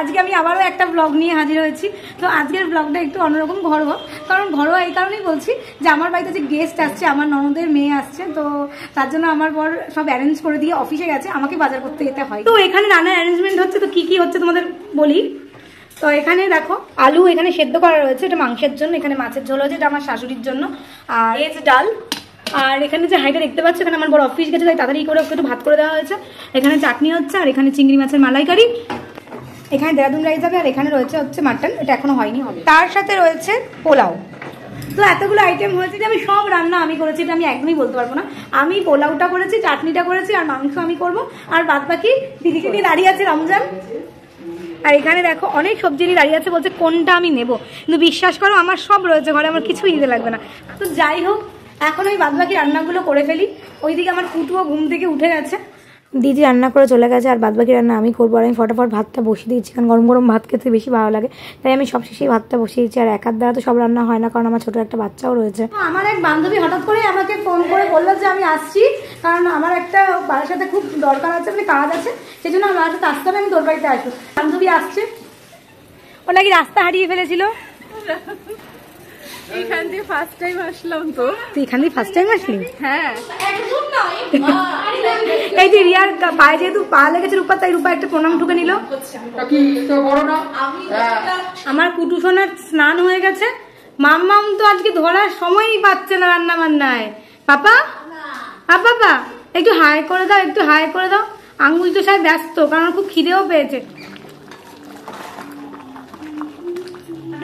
আজকে আমি আবারও একটা ব্লগ নিয়ে হাজির হয়েছি তো আজকের ব্লগটা একটু অন্যরকম ঘরোয়া কারণ ঘরোয়া এই কারণেই বলছি যে আমার বাড়িতে যে গেস্ট আসছে আমার ননদের মেয়ে আসছে তো তার জন্য আমার বর সব অ্যারেঞ্জ করে দিয়ে অফিসে গেছে আমাকে বাজার করতে যেতে হয় তো এখানে নানা অ্যারেঞ্জমেন্ট হচ্ছে তো কি কি হচ্ছে তোমাদের বলি তো এখানে দেখো আলু এখানে সেদ্ধ করা রয়েছে এটা মাংসের জন্য এখানে মাছের ঝোল হয়েছে এটা আমার শাশুড়ির জন্য আর এজ ডাল আর এখানে যে হাইটা দেখতে পাচ্ছ এখানে আমার বড় অফিস গেছে তাই তাড়াতাড়ি করে ওকে একটু ভাত করে দেওয়া হয়েছে এখানে চাটনি হচ্ছে আর এখানে চিংড়ি মাছের মালাইকারি এখানে দেরাদুন রাইস হবে আর এখানে রয়েছে হচ্ছে মাটন এটা এখনো হয়নি হবে তার সাথে রয়েছে পোলাও তো এতগুলো আইটেম হয়েছে যে আমি সব রান্না আমি করেছি এটা আমি একদমই বলতে পারবো না আমি পোলাওটা করেছি চাটনিটা করেছি আর মাংস আমি করব আর বাদ বাকি দিদিকে নিয়ে দাঁড়িয়ে আছে রমজান আর এখানে দেখো অনেক সবজি নিয়ে দাঁড়িয়ে আছে বলছে কোনটা আমি নেব কিন্তু বিশ্বাস করো আমার সব রয়েছে ঘরে আমার কিছুই দিতে লাগবে না তো যাই হোক এখন ওই বাদ বাকি রান্নাগুলো করে ফেলি ওইদিকে আমার কুটুও ঘুম থেকে উঠে গেছে দিদি রান্না করে চলে গেছে আর বাদবাকি রান্না আমি করবো আর আমি ফটাফট ভাতটা বসিয়ে দিয়েছি কারণ গরম গরম ভাত খেতে বেশি ভালো লাগে তাই আমি সবশেষেই ভাতটা দিচ্ছি আর একার দ্বারা তো সব রান্না হয় না কারণ আমার ছোটো একটা বাচ্চাও রয়েছে আমার এক বান্ধবী হঠাৎ করে আমাকে ফোন করে বললো যে আমি আসছি কারণ আমার একটা বাড়ির সাথে খুব দরকার আছে মানে কাজ আছে সেই জন্য আমার সাথে আসতে হবে আমি তোর বাড়িতে আসবো বান্ধবী আসছে ও নাকি রাস্তা হারিয়ে ফেলেছিল এখান দিয়ে ফার্স্ট টাইম আসলাম তো তুই এখান দিয়ে ফার্স্ট টাইম আসলি হ্যাঁ একদম নয় এই যে রিয়ার পায়ে যেহেতু পা লেগেছে রূপা তাই রূপা একটা প্রণাম ঢুকে নিল হ্যাঁ। আমার কুটুসোনার স্নান হয়ে গেছে মাম্মাম তো আজকে ধরার সময়ই পাচ্ছে না রান্না বান্নায় পাপা পাপা একটু হাই করে দাও একটু হাই করে দাও আঙ্গুল তো সাহেব ব্যস্ত কারণ খুব খিদেও পেয়েছে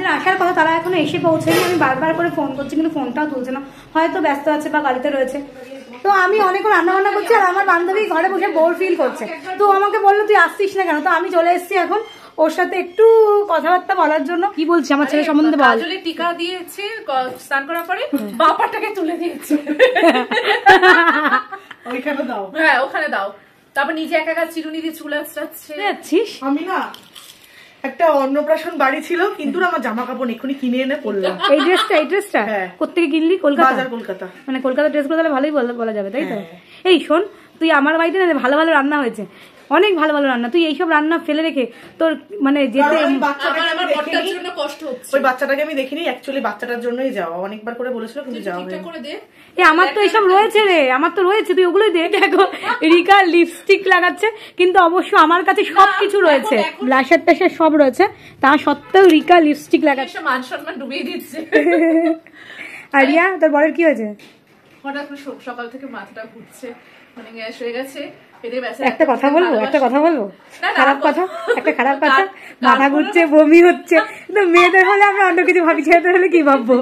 যাদের আসার কথা তারা এখনো এসে পৌঁছেনি আমি বারবার করে ফোন করছি কিন্তু ফোনটাও তুলছে না হয়তো ব্যস্ত আছে বা গাড়িতে রয়েছে তো আমি অনেক রান্না বান্না করছি আর আমার বান্ধবী ঘরে বসে বোর ফিল করছে তো আমাকে বললো তুই আসছিস না কেন তো আমি চলে এসেছি এখন ওর সাথে একটু কথাবার্তা বলার জন্য কি বলছি আমার ছেলে সম্বন্ধে বল আসলে টিকা দিয়েছে স্নান করার পরে বাপারটাকে তুলে দিয়েছে ওইখানে দাও হ্যাঁ ওখানে দাও তারপর নিজে একা একা চিরুনি দিয়ে চুল আছড়াচ্ছে আমি না একটা অন্নপ্রাশন বাড়ি ছিল কিন্তু আমার জামা কাপড় এক্ষুনি কিনে এনে পরলাম এই ড্রেসটা এই ড্রেসটা কোথেকে হ্যাঁ। কিনলি কলকাতা কলকাতা মানে কলকাতা গুলো তাহলে ভালোই বলা যাবে তাই তো হ্যাঁ। এই শোন তুই আমার বাড়িতে না ভালো ভালো রান্না হয়েছে অনেক ভালো ভালো রান্না তুই এইসব রান্না ফেলে রেখে তোর মানে যেতে ওই বাচ্চাটাকে আমি দেখিনি অ্যাকচুয়ালি বাচ্চাটার জন্যই যাওয়া অনেকবার করে বলেছিল কিন্তু যাওয়া এ আমার তো এসব রয়েছে রে আমার তো রয়েছে তুই ওগুলোই দে দেখো রিকা লিপস্টিক লাগাচ্ছে কিন্তু অবশ্য আমার কাছে সব কিছু রয়েছে ব্লাশার টাশার সব রয়েছে তা সত্ত্বেও রিকা লিপস্টিক লাগাচ্ছে মান সম্মান ডুবিয়ে দিচ্ছে আরিয়া তোর বরের কি হয়েছে হঠাৎ সকাল থেকে মাথাটা ঘুরছে মানে গ্যাস হয়ে গেছে একটা কথা বলবো একটা কথা বলবো খারাপ কথা একটা খারাপ কথা মাথা ঘুরছে বমি হচ্ছে তো মেয়েদের হলে আমরা অন্য কিছু ভাবি ছেলেদের হলে কি ভাববো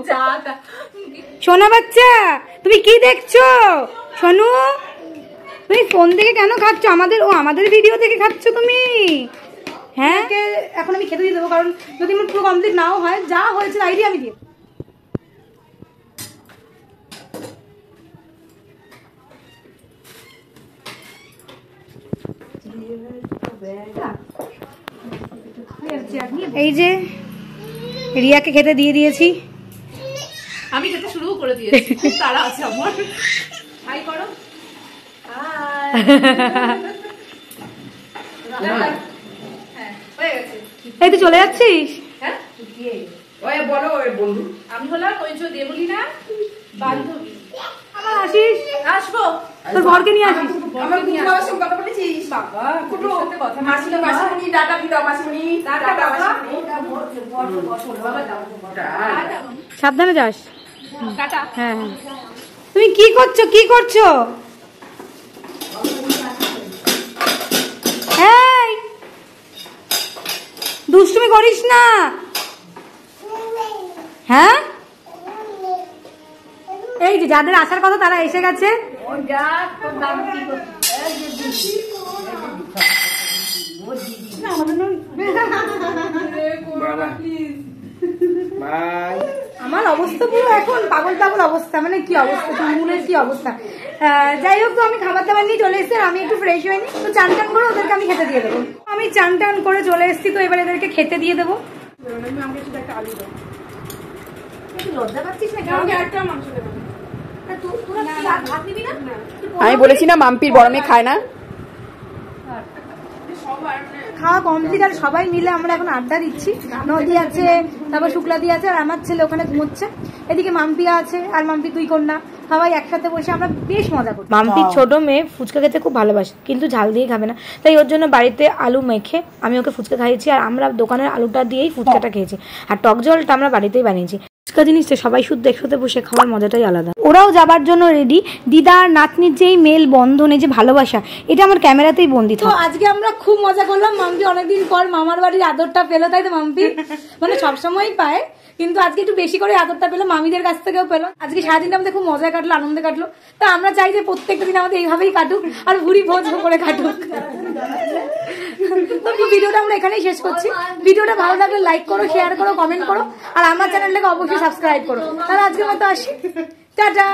শোনো বাচ্চা তুমি কি দেখছো সোনু তুমি ফোন থেকে কেন খাচ্ছ আমাদের ও আমাদের ভিডিও থেকে খাচ্ছ তুমি হ্যাঁ এখন আমি খেতে দিয়ে দেবো কারণ যদি আমার পুরো কমপ্লিট নাও হয় যা হয়েছে আইডিয়া আমি দিয়ে এই যে রিয়াকে খেতে দিয়ে দিয়েছি আমি খেতে শুরু করে দিয়েছি তারা আছে আমার হাই করো হ্যাঁ, এই তো চলে যাচ্ছিস হ্যাঁ? আমি হলাম ওই যে দেবলি না বান্ধবী আমার আসিস আসবো তোর ঘরকে নিয়ে আসিস আমার বাবার সঙ্গে কথা বলেছিস বাবা কুটু দাদা সাবধানে যাস হ্যাঁ তুমি কি করছো কি করছো এই দুষ্টুমি করিস না হ্যাঁ এই যে যাদের আসার কথা তারা এসে গেছে আমার অবস্থা পুরো এখন পাগল পাগল অবস্থা মানে কি অবস্থা চুলগুলোর কি অবস্থা যাই হোক তো আমি খাবার দাবার নিয়ে চলে এসেছি আমি একটু ফ্রেশ হয়নি তো চান টান করে ওদেরকে আমি খেতে দিয়ে দেবো আমি চান টান করে চলে এসেছি তো এবার এদেরকে খেতে দিয়ে দেবো লজ্জা পাচ্ছিস না একটা মাংস দেবো হ্যাঁ, আমি বলেছি না মাম্পির বরমে খায় না খাওয়া কমপ্লিট আর সবাই মিলে আমরা এখন আড্ডা দিচ্ছি নদী আছে তারপর শুক্লাদি আছে আর আমার ছেলে ওখানে ঘুমোচ্ছে এদিকে মাম্পিয়া আছে আর মাম্পি দুই কন্যা সবাই একসাথে বসে আমরা বেশ মজা করি মাম্পির ছোট মেয়ে ফুচকা খেতে খুব ভালোবাসে কিন্তু ঝাল দিয়ে খাবে না তাই ওর জন্য বাড়িতে আলু মেখে আমি ওকে ফুচকা খাইয়েছি আর আমরা দোকানের আলুটা দিয়েই ফুচকাটা খেয়েছি আর টক জলটা আমরা বাড়িতেই বানিয়েছি ফুচকা জিনিসটা সবাই শুদ্ধ একসাথে বসে খাওয়ার মজাটাই আলাদা ওরাও যাবার জন্য রেডি দিদা আর নাতনির যেই মেল বন্ধনে যে ভালোবাসা এটা আমার ক্যামেরাতেই বন্দি তো আজকে আমরা খুব মজা করলাম মাম্পি অনেকদিন পর মামার বাড়ির আদরটা পেলো তাই তো মাম্পি মানে সবসময়ই পায় কিন্তু আজকে একটু বেশি করে আদরটা পেলো মামিদের কাছ থেকেও পেলো আজকে সারাদিনটা আমাদের খুব মজা কাটলো আনন্দে কাটলো তা আমরা চাই যে প্রত্যেকটা দিন আমাদের এইভাবেই কাটুক আর ভুড়ি ভোজ করে কাটুক তো ভিডিওটা আমরা এখানেই শেষ করছি ভিডিওটা ভালো লাগলে লাইক করো শেয়ার করো কমেন্ট করো আর আমার চ্যানেলটাকে অবশ্যই সাবস্ক্রাইব করো তাহলে আজকের মতো আসি টাটা